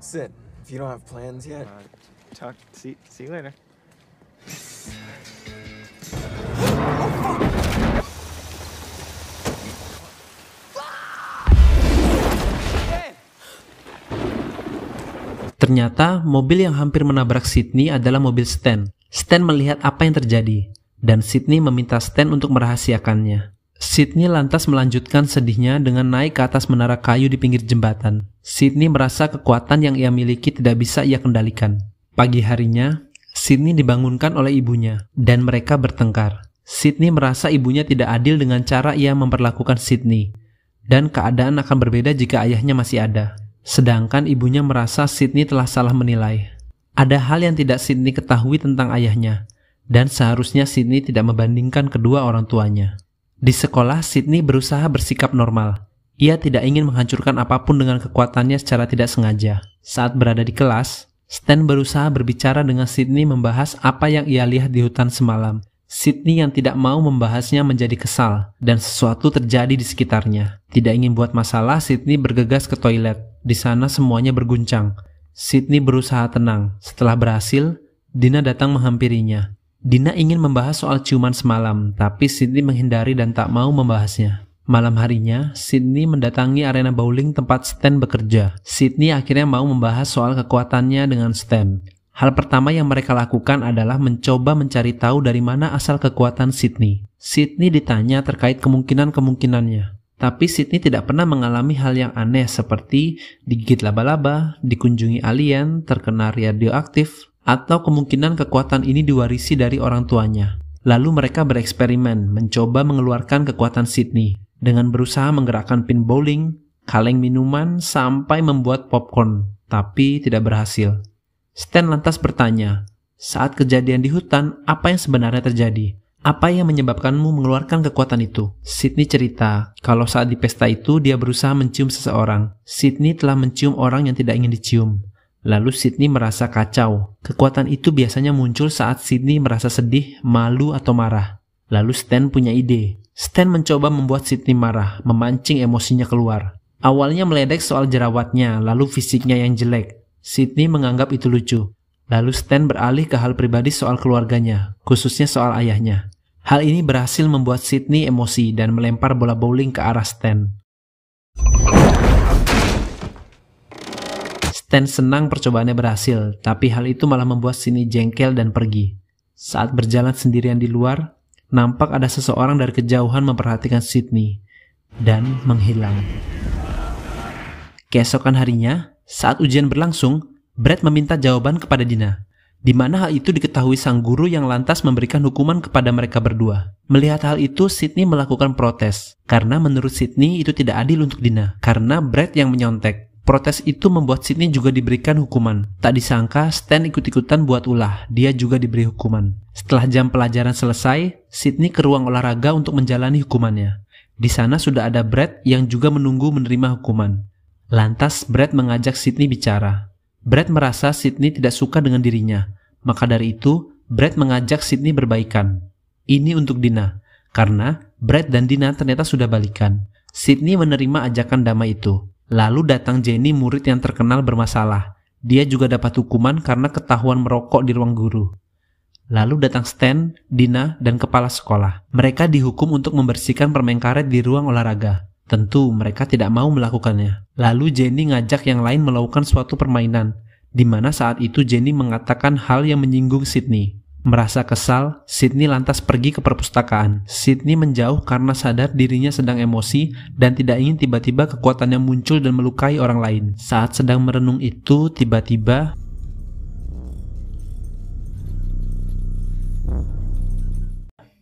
Sit. If you don't have plans yet. Uh, talk. See. See you later. Ternyata mobil yang hampir menabrak Sydney adalah mobil Stan. Stan melihat apa yang terjadi, dan Sydney meminta Stan untuk merahasiakannya. Sydney lantas melanjutkan sedihnya dengan naik ke atas menara kayu di pinggir jembatan. Sydney merasa kekuatan yang ia miliki tidak bisa ia kendalikan. Pagi harinya, Sydney dibangunkan oleh ibunya, dan mereka bertengkar. Sydney merasa ibunya tidak adil dengan cara ia memperlakukan Sydney, dan keadaan akan berbeda jika ayahnya masih ada. Sedangkan ibunya merasa Sydney telah salah menilai. Ada hal yang tidak Sydney ketahui tentang ayahnya, dan seharusnya Sydney tidak membandingkan kedua orang tuanya. Di sekolah, Sydney berusaha bersikap normal. Ia tidak ingin menghancurkan apapun dengan kekuatannya secara tidak sengaja. Saat berada di kelas, Stan berusaha berbicara dengan Sydney membahas apa yang ia lihat di hutan semalam. Sydney yang tidak mau membahasnya menjadi kesal, dan sesuatu terjadi di sekitarnya. Tidak ingin buat masalah, Sydney bergegas ke toilet. Di sana semuanya berguncang. Sydney berusaha tenang. Setelah berhasil, Dina datang menghampirinya. Dina ingin membahas soal ciuman semalam, tapi Sydney menghindari dan tak mau membahasnya. Malam harinya, Sydney mendatangi arena bowling tempat Stan bekerja. Sydney akhirnya mau membahas soal kekuatannya dengan Stan. Hal pertama yang mereka lakukan adalah mencoba mencari tahu dari mana asal kekuatan Sydney. Sydney ditanya terkait kemungkinan-kemungkinannya. Tapi Sydney tidak pernah mengalami hal yang aneh seperti digigit laba-laba, dikunjungi alien, terkena radioaktif, atau kemungkinan kekuatan ini diwarisi dari orang tuanya. Lalu mereka bereksperimen, mencoba mengeluarkan kekuatan Sydney dengan berusaha menggerakkan pin bowling, kaleng minuman, sampai membuat popcorn, tapi tidak berhasil. Stan lantas bertanya, saat kejadian di hutan, apa yang sebenarnya terjadi? Apa yang menyebabkanmu mengeluarkan kekuatan itu? Sydney cerita, kalau saat di pesta itu dia berusaha mencium seseorang. Sydney telah mencium orang yang tidak ingin dicium. Lalu Sydney merasa kacau. Kekuatan itu biasanya muncul saat Sydney merasa sedih, malu, atau marah. Lalu Stan punya ide. Stan mencoba membuat Sydney marah, memancing emosinya keluar. Awalnya meledek soal jerawatnya, lalu fisiknya yang jelek. Sydney menganggap itu lucu. Lalu Stan beralih ke hal pribadi soal keluarganya, khususnya soal ayahnya. Hal ini berhasil membuat Sydney emosi dan melempar bola bowling ke arah Stan. Stan senang percobaannya berhasil, tapi hal itu malah membuat Sini jengkel dan pergi. Saat berjalan sendirian di luar, nampak ada seseorang dari kejauhan memperhatikan Sydney dan menghilang. Keesokan harinya, saat ujian berlangsung, Brad meminta jawaban kepada Dina, di mana hal itu diketahui sang guru yang lantas memberikan hukuman kepada mereka berdua. Melihat hal itu, Sydney melakukan protes, karena menurut Sydney itu tidak adil untuk Dina, karena Brad yang menyontek. Protes itu membuat Sydney juga diberikan hukuman. Tak disangka, Stan ikut-ikutan buat ulah. Dia juga diberi hukuman. Setelah jam pelajaran selesai, Sydney ke ruang olahraga untuk menjalani hukumannya. Di sana sudah ada Brad yang juga menunggu menerima hukuman. Lantas Brad mengajak Sydney bicara. Brad merasa Sydney tidak suka dengan dirinya. Maka dari itu, Brad mengajak Sydney berbaikan. Ini untuk Dina, karena Brad dan Dina ternyata sudah balikan. Sydney menerima ajakan damai itu. Lalu datang Jenny murid yang terkenal bermasalah. Dia juga dapat hukuman karena ketahuan merokok di ruang guru. Lalu datang Stan, Dina, dan kepala sekolah. Mereka dihukum untuk membersihkan permen karet di ruang olahraga. Tentu mereka tidak mau melakukannya. Lalu Jenny ngajak yang lain melakukan suatu permainan, di mana saat itu Jenny mengatakan hal yang menyinggung Sydney. Merasa kesal, Sydney lantas pergi ke perpustakaan. Sydney menjauh karena sadar dirinya sedang emosi dan tidak ingin tiba-tiba kekuatannya muncul dan melukai orang lain. Saat sedang merenung itu, tiba-tiba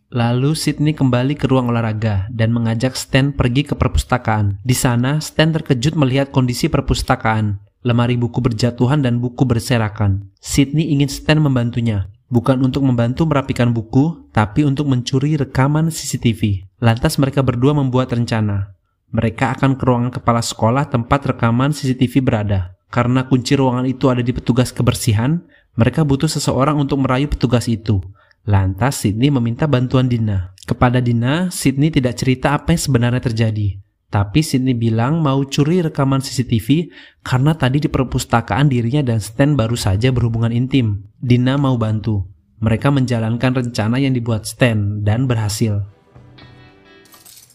Lalu Sydney kembali ke ruang olahraga dan mengajak Stan pergi ke perpustakaan. Di sana, Stan terkejut melihat kondisi perpustakaan. Lemari buku berjatuhan dan buku berserakan. Sydney ingin Stan membantunya, bukan untuk membantu merapikan buku, tapi untuk mencuri rekaman CCTV. Lantas mereka berdua membuat rencana. Mereka akan ke ruangan kepala sekolah tempat rekaman CCTV berada. Karena kunci ruangan itu ada di petugas kebersihan, mereka butuh seseorang untuk merayu petugas itu. Lantas Sydney meminta bantuan Dina. Kepada Dina, Sydney tidak cerita apa yang sebenarnya terjadi. Tapi Sydney bilang mau curi rekaman CCTV karena tadi di perpustakaan dirinya dan Stan baru saja berhubungan intim. Dina mau bantu. Mereka menjalankan rencana yang dibuat Stan dan berhasil.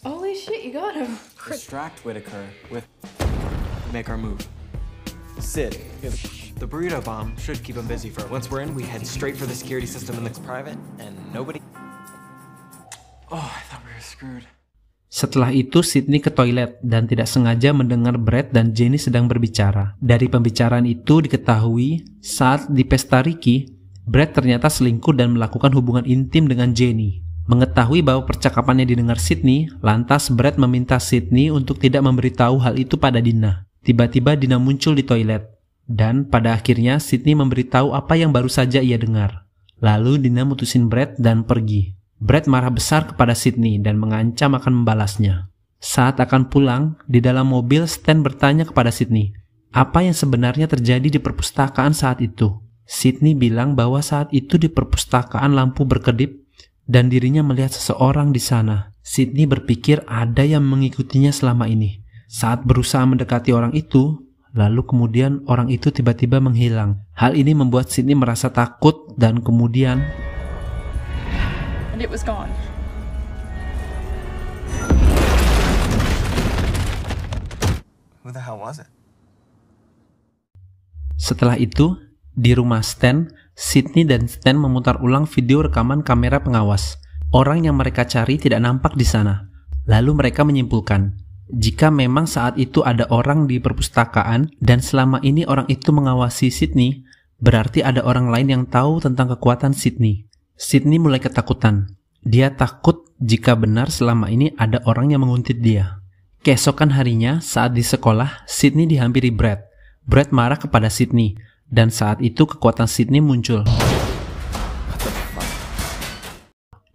Holy shit, you got him. Distract Whitaker with make our move. Sid, the burrito bomb should keep him busy for once we're in, we head straight for the security system and looks private and nobody Oh, I thought we were screwed. Setelah itu, Sydney ke toilet dan tidak sengaja mendengar Brad dan Jenny sedang berbicara. Dari pembicaraan itu diketahui, saat di pesta Ricky, Brad ternyata selingkuh dan melakukan hubungan intim dengan Jenny. Mengetahui bahwa percakapannya didengar Sydney, lantas Brad meminta Sydney untuk tidak memberitahu hal itu pada Dina. Tiba-tiba Dina muncul di toilet, dan pada akhirnya Sydney memberitahu apa yang baru saja ia dengar. Lalu Dina mutusin Brad dan pergi. Brad marah besar kepada Sydney dan mengancam akan membalasnya. Saat akan pulang, di dalam mobil Stan bertanya kepada Sydney, apa yang sebenarnya terjadi di perpustakaan saat itu. Sydney bilang bahwa saat itu di perpustakaan lampu berkedip dan dirinya melihat seseorang di sana. Sydney berpikir ada yang mengikutinya selama ini. Saat berusaha mendekati orang itu, lalu kemudian orang itu tiba-tiba menghilang. Hal ini membuat Sydney merasa takut dan kemudian and it was gone. Who the hell was it? Setelah itu, di rumah Stan, Sydney dan Stan memutar ulang video rekaman kamera pengawas. Orang yang mereka cari tidak nampak di sana. Lalu mereka menyimpulkan, jika memang saat itu ada orang di perpustakaan dan selama ini orang itu mengawasi Sydney, berarti ada orang lain yang tahu tentang kekuatan Sydney. Sydney mulai ketakutan. Dia takut jika benar selama ini ada orang yang menguntit dia. Keesokan harinya, saat di sekolah, Sydney dihampiri Brad. Brad marah kepada Sydney, dan saat itu kekuatan Sydney muncul.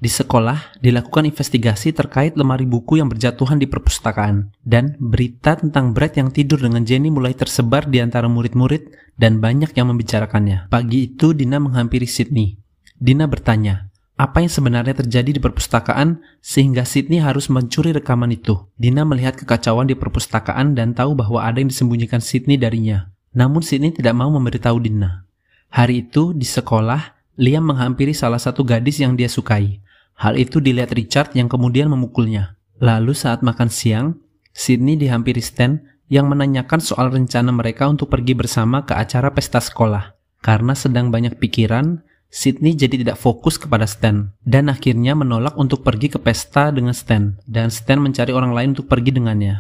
Di sekolah, dilakukan investigasi terkait lemari buku yang berjatuhan di perpustakaan, dan berita tentang Brad yang tidur dengan Jenny mulai tersebar di antara murid-murid dan banyak yang membicarakannya. Pagi itu, Dina menghampiri Sydney. Dina bertanya, apa yang sebenarnya terjadi di perpustakaan sehingga Sydney harus mencuri rekaman itu. Dina melihat kekacauan di perpustakaan dan tahu bahwa ada yang disembunyikan Sydney darinya. Namun Sydney tidak mau memberitahu Dina. Hari itu di sekolah, Liam menghampiri salah satu gadis yang dia sukai. Hal itu dilihat Richard yang kemudian memukulnya. Lalu saat makan siang, Sydney dihampiri Stan yang menanyakan soal rencana mereka untuk pergi bersama ke acara pesta sekolah. Karena sedang banyak pikiran, Sydney jadi tidak fokus kepada Stan dan akhirnya menolak untuk pergi ke pesta dengan Stan dan Stan mencari orang lain untuk pergi dengannya.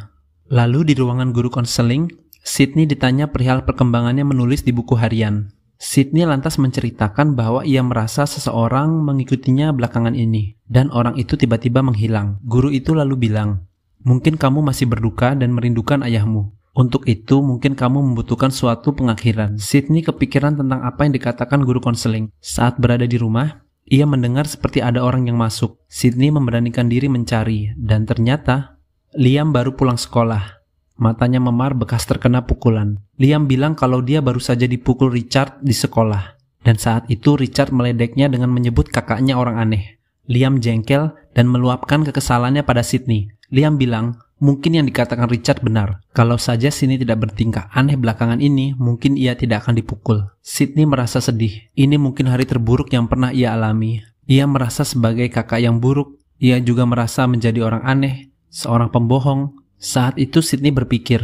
Lalu di ruangan guru konseling, Sydney ditanya perihal perkembangannya menulis di buku harian. Sydney lantas menceritakan bahwa ia merasa seseorang mengikutinya belakangan ini dan orang itu tiba-tiba menghilang. Guru itu lalu bilang, "Mungkin kamu masih berduka dan merindukan ayahmu. Untuk itu, mungkin kamu membutuhkan suatu pengakhiran. Sydney kepikiran tentang apa yang dikatakan guru konseling. Saat berada di rumah, ia mendengar seperti ada orang yang masuk. Sydney memberanikan diri mencari, dan ternyata Liam baru pulang sekolah. Matanya memar bekas terkena pukulan. Liam bilang kalau dia baru saja dipukul Richard di sekolah. Dan saat itu Richard meledeknya dengan menyebut kakaknya orang aneh. Liam jengkel dan meluapkan kekesalannya pada Sydney. Liam bilang, Mungkin yang dikatakan Richard benar. Kalau saja Sydney tidak bertingkah aneh belakangan ini, mungkin ia tidak akan dipukul. Sydney merasa sedih. Ini mungkin hari terburuk yang pernah ia alami. Ia merasa sebagai kakak yang buruk. Ia juga merasa menjadi orang aneh, seorang pembohong. Saat itu Sydney berpikir,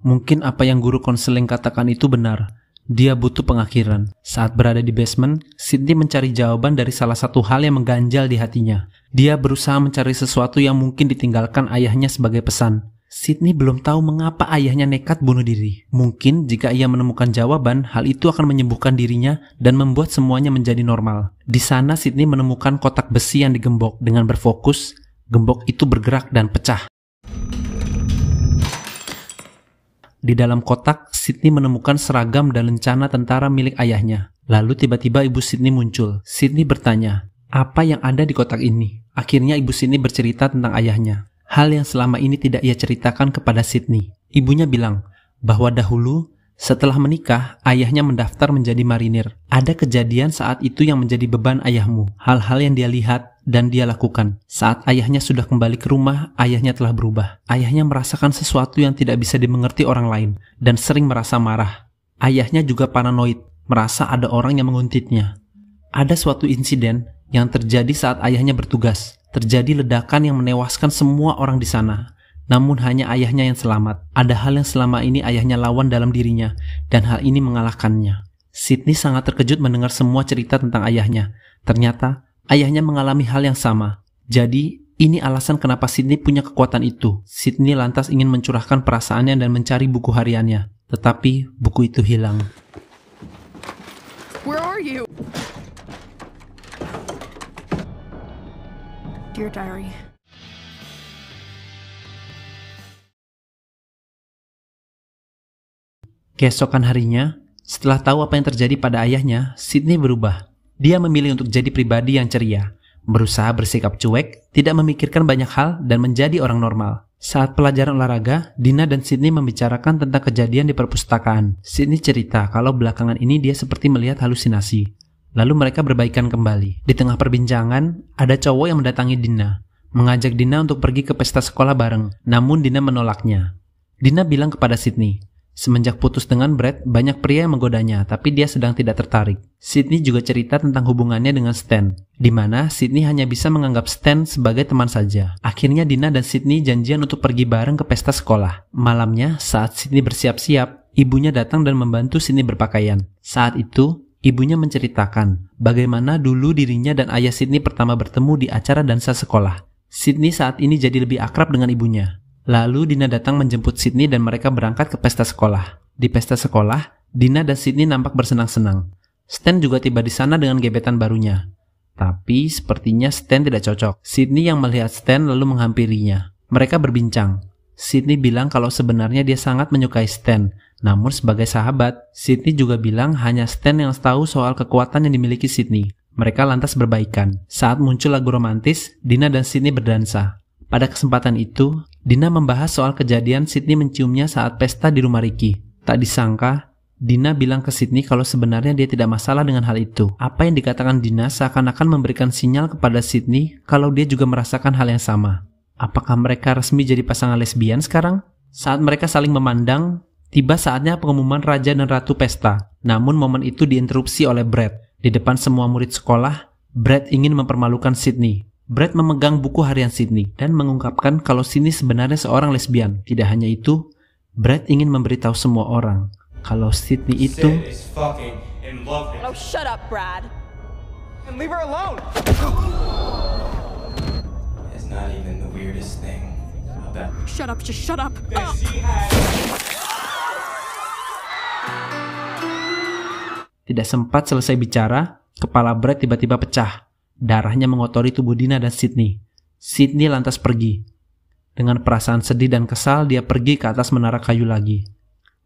mungkin apa yang guru konseling katakan itu benar. Dia butuh pengakhiran. Saat berada di basement, Sidney mencari jawaban dari salah satu hal yang mengganjal di hatinya. Dia berusaha mencari sesuatu yang mungkin ditinggalkan ayahnya sebagai pesan. Sidney belum tahu mengapa ayahnya nekat bunuh diri. Mungkin jika ia menemukan jawaban, hal itu akan menyembuhkan dirinya dan membuat semuanya menjadi normal. Di sana Sidney menemukan kotak besi yang digembok. Dengan berfokus, gembok itu bergerak dan pecah. Di dalam kotak, Sidney menemukan seragam dan lencana tentara milik ayahnya. Lalu tiba-tiba ibu Sidney muncul. Sidney bertanya, apa yang ada di kotak ini? Akhirnya ibu Sidney bercerita tentang ayahnya. Hal yang selama ini tidak ia ceritakan kepada Sidney. Ibunya bilang bahwa dahulu setelah menikah, ayahnya mendaftar menjadi marinir. Ada kejadian saat itu yang menjadi beban ayahmu. Hal-hal yang dia lihat dan dia lakukan. Saat ayahnya sudah kembali ke rumah, ayahnya telah berubah. Ayahnya merasakan sesuatu yang tidak bisa dimengerti orang lain dan sering merasa marah. Ayahnya juga paranoid, merasa ada orang yang menguntitnya. Ada suatu insiden yang terjadi saat ayahnya bertugas. Terjadi ledakan yang menewaskan semua orang di sana. Namun hanya ayahnya yang selamat. Ada hal yang selama ini ayahnya lawan dalam dirinya, dan hal ini mengalahkannya. Sydney sangat terkejut mendengar semua cerita tentang ayahnya. Ternyata Ayahnya mengalami hal yang sama. Jadi, ini alasan kenapa Sydney punya kekuatan itu. Sydney lantas ingin mencurahkan perasaannya dan mencari buku hariannya. Tetapi, buku itu hilang. Where are you? Dear diary. Keesokan harinya, setelah tahu apa yang terjadi pada ayahnya, Sydney berubah. Dia memilih untuk jadi pribadi yang ceria, berusaha bersikap cuek, tidak memikirkan banyak hal, dan menjadi orang normal. Saat pelajaran olahraga, Dina dan Sydney membicarakan tentang kejadian di perpustakaan. Sydney cerita kalau belakangan ini dia seperti melihat halusinasi. Lalu mereka berbaikan kembali. Di tengah perbincangan, ada cowok yang mendatangi Dina, mengajak Dina untuk pergi ke pesta sekolah bareng. Namun Dina menolaknya. Dina bilang kepada Sydney, Semenjak putus dengan Brad, banyak pria yang menggodanya, tapi dia sedang tidak tertarik. Sydney juga cerita tentang hubungannya dengan Stan, di mana Sydney hanya bisa menganggap Stan sebagai teman saja. Akhirnya Dina dan Sydney janjian untuk pergi bareng ke pesta sekolah. Malamnya, saat Sydney bersiap-siap, ibunya datang dan membantu Sydney berpakaian. Saat itu, ibunya menceritakan bagaimana dulu dirinya dan ayah Sydney pertama bertemu di acara dansa sekolah. Sydney saat ini jadi lebih akrab dengan ibunya. Lalu Dina datang menjemput Sydney dan mereka berangkat ke pesta sekolah. Di pesta sekolah, Dina dan Sydney nampak bersenang-senang. Stan juga tiba di sana dengan gebetan barunya. Tapi sepertinya Stan tidak cocok. Sydney yang melihat Stan lalu menghampirinya. Mereka berbincang. Sydney bilang kalau sebenarnya dia sangat menyukai Stan. Namun sebagai sahabat, Sydney juga bilang hanya Stan yang tahu soal kekuatan yang dimiliki Sydney. Mereka lantas berbaikan. Saat muncul lagu romantis, Dina dan Sydney berdansa. Pada kesempatan itu, Dina membahas soal kejadian Sydney menciumnya saat pesta di rumah Ricky. Tak disangka, Dina bilang ke Sydney kalau sebenarnya dia tidak masalah dengan hal itu. Apa yang dikatakan Dina seakan-akan memberikan sinyal kepada Sydney kalau dia juga merasakan hal yang sama. Apakah mereka resmi jadi pasangan lesbian sekarang? Saat mereka saling memandang, tiba saatnya pengumuman raja dan ratu pesta. Namun momen itu diinterupsi oleh Brad. Di depan semua murid sekolah, Brad ingin mempermalukan Sydney. Brad memegang buku harian Sydney dan mengungkapkan kalau Sydney sebenarnya seorang lesbian. Tidak hanya itu, Brad ingin memberitahu semua orang kalau Sydney itu Tidak sempat selesai bicara, kepala Brad tiba-tiba pecah Darahnya mengotori tubuh Dina dan Sydney. Sydney lantas pergi. Dengan perasaan sedih dan kesal, dia pergi ke atas menara kayu lagi.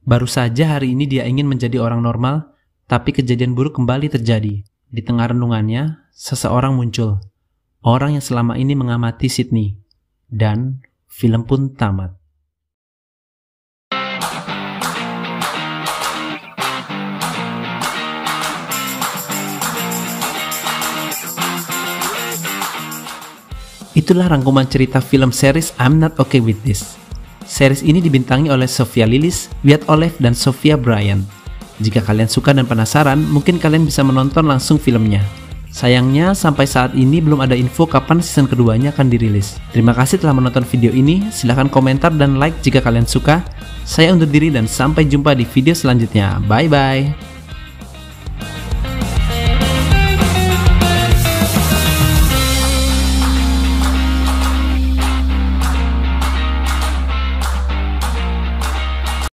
Baru saja hari ini dia ingin menjadi orang normal, tapi kejadian buruk kembali terjadi. Di tengah renungannya, seseorang muncul. Orang yang selama ini mengamati Sydney. Dan film pun tamat. Itulah rangkuman cerita film series I'm Not Okay With This. Series ini dibintangi oleh Sofia Lilis, Wyatt Olive, dan Sofia Bryan. Jika kalian suka dan penasaran, mungkin kalian bisa menonton langsung filmnya. Sayangnya, sampai saat ini belum ada info kapan season keduanya akan dirilis. Terima kasih telah menonton video ini, silahkan komentar dan like jika kalian suka. Saya undur diri dan sampai jumpa di video selanjutnya. Bye-bye!